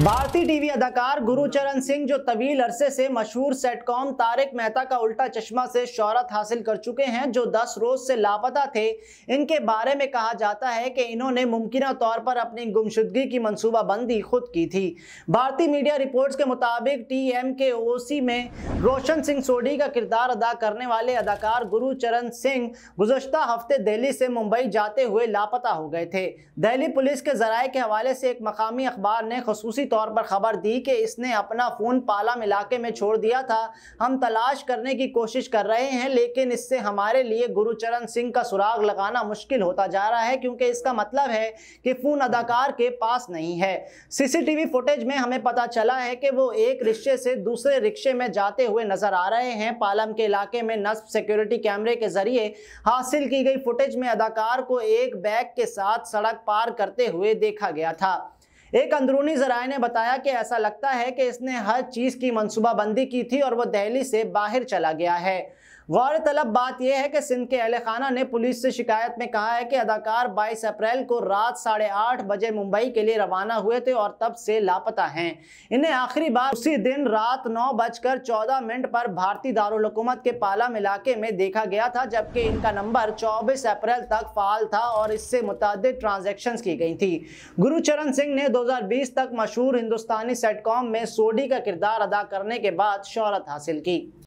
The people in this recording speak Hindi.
भारतीय टीवी अदाकार गुरुचरण सिंह जो तवील अरसे से मशहूर सेटकॉम तारक मेहता का उल्टा चश्मा से शौहरत हासिल कर चुके हैं जो 10 रोज से लापता थे इनके बारे में कहा जाता है कि इन्होंने मुमकिन तौर पर अपनी गुमशुदगी की मनसूबाबंदी खुद की थी भारतीय मीडिया रिपोर्ट्स के मुताबिक टी एम के ओ सी में रोशन सिंह सोडी का किरदार अदा करने वाले अदाकार गुरुचरण सिंह गुजशत हफ्ते दिल्ली से मुंबई जाते हुए लापता हो गए थे दिल्ली पुलिस के जराये के हवाले से एक मकामी अखबार ने खसूस खसूसी तौर पर खबर दी कि इसने अपना फ़ोन पालम इलाके में छोड़ दिया था हम तलाश करने की कोशिश कर रहे हैं लेकिन इससे हमारे लिए गुरुचरण सिंह का सुराग लगाना मुश्किल होता जा रहा है क्योंकि इसका मतलब है कि फ़ोन अदाकार के पास नहीं है सीसीटीवी फुटेज में हमें पता चला है कि वो एक रिक्शे से दूसरे रिक्शे में जाते हुए नजर आ रहे हैं पालम के इलाके में नस्ब सिक्योरिटी कैमरे के जरिए हासिल की गई फुटेज में अदाकार को एक बैग के साथ सड़क पार करते हुए देखा गया था एक अंदरूनी जराए ने बताया कि ऐसा लगता है कि इसने हर चीज़ की मनसूबाबंदी की थी और वो दहली से बाहर चला गया है गौरतलब बात यह है कि सिंध के अहल खाना ने पुलिस से शिकायत में कहा है कि अदाकार 22 अप्रैल को रात साढ़े आठ बजे मुंबई के लिए रवाना हुए थे और तब से लापता हैं इन्हें आखिरी बार उसी दिन रात नौ बजकर चौदह मिनट पर भारतीय दारकूमत के पालम इलाके में देखा गया था जबकि इनका नंबर चौबीस अप्रैल तक फाल था और इससे मुतद ट्रांजेक्शन की गई थी गुरुचरण सिंह ने बीस तक मशहूर हिंदुस्तानी सेटकॉम में सोडी का किरदार अदा करने के बाद शहरत हासिल की